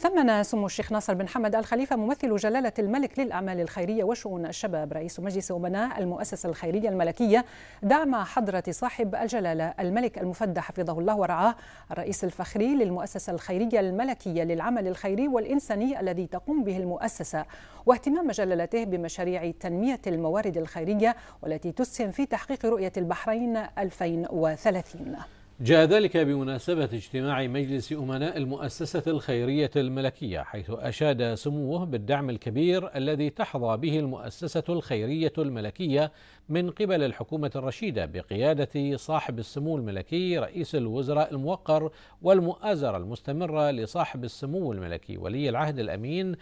ثمن سمو الشيخ ناصر بن حمد الخليفة ممثل جلالة الملك للأعمال الخيرية وشؤون الشباب رئيس مجلس أمناء المؤسسة الخيرية الملكية دعم حضرة صاحب الجلالة الملك المفدى حفظه الله ورعاه الرئيس الفخري للمؤسسة الخيرية الملكية للعمل الخيري والإنساني الذي تقوم به المؤسسة واهتمام جلالته بمشاريع تنمية الموارد الخيرية والتي تسهم في تحقيق رؤية البحرين 2030 جاء ذلك بمناسبة اجتماع مجلس أمناء المؤسسة الخيرية الملكية حيث أشاد سموه بالدعم الكبير الذي تحظى به المؤسسة الخيرية الملكية من قبل الحكومة الرشيدة بقيادة صاحب السمو الملكي رئيس الوزراء الموقر والمؤازرة المستمرة لصاحب السمو الملكي ولي العهد الأمين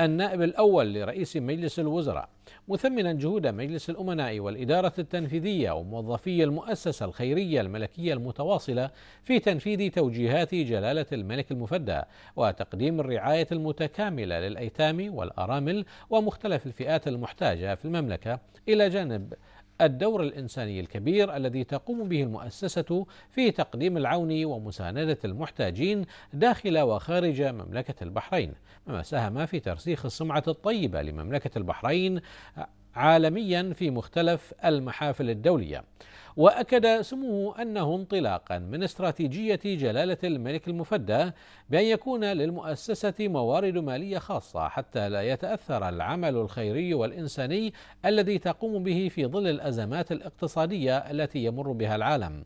النائب الأول لرئيس مجلس الوزراء مثمنا جهود مجلس الأمناء والإدارة التنفيذية وموظفي المؤسسة الخيرية الملكية المتواصلة في تنفيذ توجيهات جلالة الملك المفدى وتقديم الرعاية المتكاملة للأيتام والأرامل ومختلف الفئات المحتاجة في المملكة إلى جانب الدور الانساني الكبير الذي تقوم به المؤسسه في تقديم العون ومسانده المحتاجين داخل وخارج مملكه البحرين، مما ساهم في ترسيخ السمعه الطيبه لمملكه البحرين عالميا في مختلف المحافل الدوليه واكد سموه انه انطلاقا من استراتيجيه جلاله الملك المفدى بان يكون للمؤسسه موارد ماليه خاصه حتى لا يتاثر العمل الخيري والانساني الذي تقوم به في ظل الازمات الاقتصاديه التي يمر بها العالم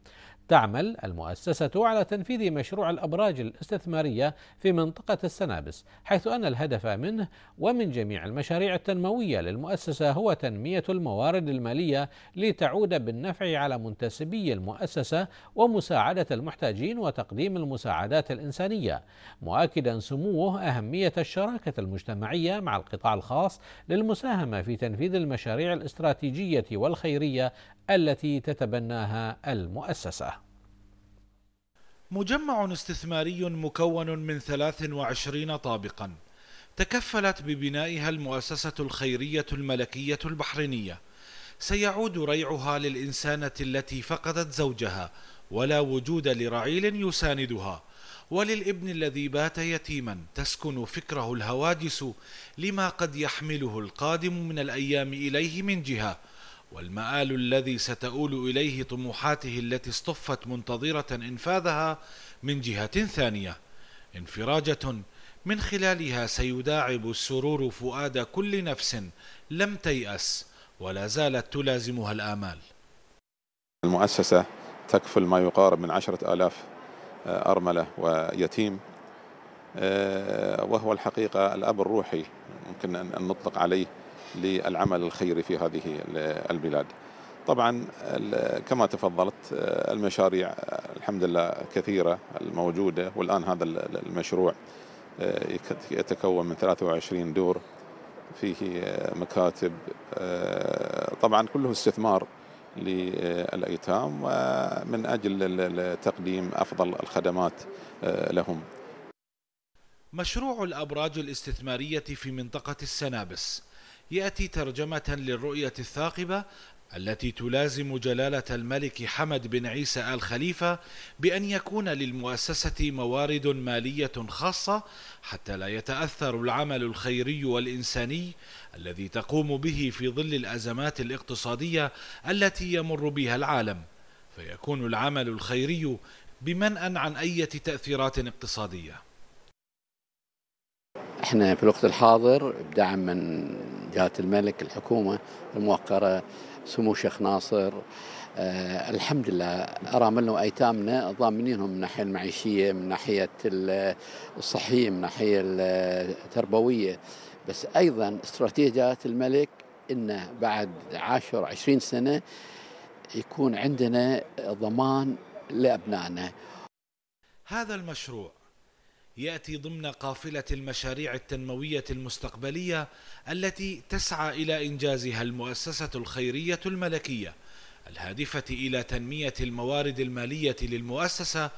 تعمل المؤسسة على تنفيذ مشروع الأبراج الاستثمارية في منطقة السنابس حيث أن الهدف منه ومن جميع المشاريع التنموية للمؤسسة هو تنمية الموارد المالية لتعود بالنفع على منتسبي المؤسسة ومساعدة المحتاجين وتقديم المساعدات الإنسانية مؤكدا سموه أهمية الشراكة المجتمعية مع القطاع الخاص للمساهمة في تنفيذ المشاريع الاستراتيجية والخيرية التي تتبناها المؤسسة. مجمع استثماري مكون من 23 طابقا تكفلت ببنائها المؤسسة الخيرية الملكية البحرينية. سيعود ريعها للإنسانة التي فقدت زوجها ولا وجود لرعيل يساندها. وللابن الذي بات يتيما تسكن فكره الهواجس لما قد يحمله القادم من الايام اليه من جهه والمآل الذي ستؤول إليه طموحاته التي اصطفت منتظرة إنفاذها من جهة ثانية انفراجة من خلالها سيداعب السرور فؤاد كل نفس لم تيأس ولا زالت تلازمها الآمال المؤسسة تكفل ما يقارب من عشرة آلاف آه، أرملة ويتيم آه، وهو الحقيقة الأب الروحي ممكن أن نطلق عليه للعمل الخيري في هذه البلاد طبعا كما تفضلت آه، المشاريع آه، الحمد لله كثيرة الموجودة والآن هذا المشروع آه، يتكون من 23 دور فيه مكاتب طبعا كله استثمار للايتام ومن اجل تقديم افضل الخدمات لهم. مشروع الابراج الاستثماريه في منطقه السنابس يأتي ترجمة للرؤية الثاقبة التي تلازم جلالة الملك حمد بن عيسى آل خليفة بأن يكون للمؤسسة موارد مالية خاصة حتى لا يتأثر العمل الخيري والإنساني الذي تقوم به في ظل الأزمات الاقتصادية التي يمر بها العالم فيكون العمل الخيري بمنأ عن أي تأثيرات اقتصادية احنا في الوقت الحاضر بدعم من جهه الملك الحكومة الموقرة سمو الشيخ ناصر آه الحمد لله أراملنا وأيتامنا ضامنينهم من الناحية المعيشية من ناحية الصحية من ناحيه التربوية بس أيضا استراتيجيات الملك إنه بعد 10 20 سنة يكون عندنا ضمان لأبنائنا هذا المشروع ياتي ضمن قافله المشاريع التنمويه المستقبليه التي تسعى الى انجازها المؤسسه الخيريه الملكيه الهادفه الى تنميه الموارد الماليه للمؤسسه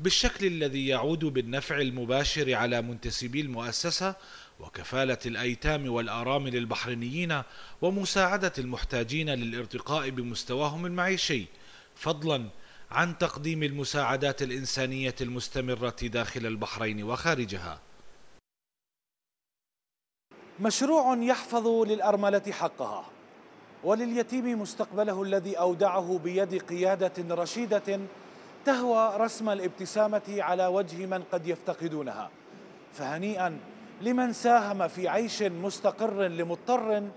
بالشكل الذي يعود بالنفع المباشر على منتسبي المؤسسه وكفاله الايتام والارامل البحرينيين ومساعده المحتاجين للارتقاء بمستواهم المعيشي فضلا عن تقديم المساعدات الإنسانية المستمرة داخل البحرين وخارجها مشروع يحفظ للأرملة حقها ولليتيم مستقبله الذي أودعه بيد قيادة رشيدة تهوى رسم الابتسامة على وجه من قد يفتقدونها فهنيئا لمن ساهم في عيش مستقر لمضطر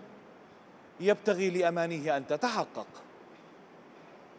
يبتغي لأمانيه أن تتحقق